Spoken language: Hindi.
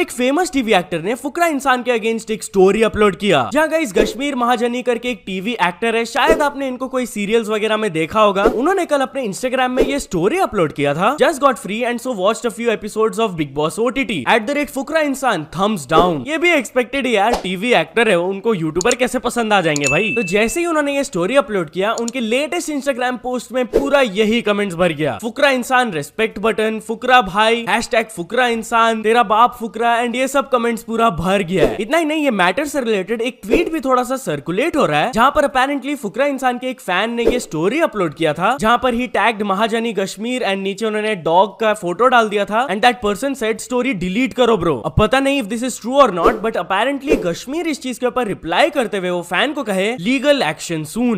एक फेमस टीवी एक्टर ने फुकरा इंसान के अगेंस्ट एक स्टोरी अपलोड किया जहाँ गई कश्मीर महाजनी करके एक टीवी एक्टर है शायद आपने इनको कोई सीरियल्स वगैरह में देखा होगा उन्होंने कल अपने इंस्टाग्राम में ये स्टोरी अपलोड किया था just got free and so watch a few episode of Bigg Boss OTT at the rate Fukra Insaan thumbs down ये भी एक्सपेक्टेड यार टीवी एक्टर है उनको यूट्यूबर कैसे पसंद आ जाएंगे भाई तो जैसे ही उन्होंने ये स्टोरी अपलोड किया उनके लेटेस्ट इंस्टाग्राम पोस्ट में पूरा यही कमेंट्स भर गया फुकरा इंसान रेस्पेक्ट बटन फुकरा भाई हैश फुकरा इंसान तेरा बाप फुकरा रहा है एंड ये सब कमेंट्स पूरा भर गया है इतना ही नहीं ये मैटर से रिलेटेड एक ट्वीट भी थोड़ा सा सर्कुलेट हो रहा है जहाँ पर अपेरेंटली फुकरा इंसान के एक फैन ने ये स्टोरी अपलोड किया था जहाँ पर ही टैग्ड महाजनी कश्मीर एंड नीचे उन्होंने डॉग का फोटो डाल दिया था and that person set story delete करो ब्रो अब पता नहीं इफ दिस इज ट्रू और नॉट बट अपेरेंटली कश्मीर इस चीज के ऊपर रिप्लाई करते हुए वो फैन को कहे लीगल एक्शन सून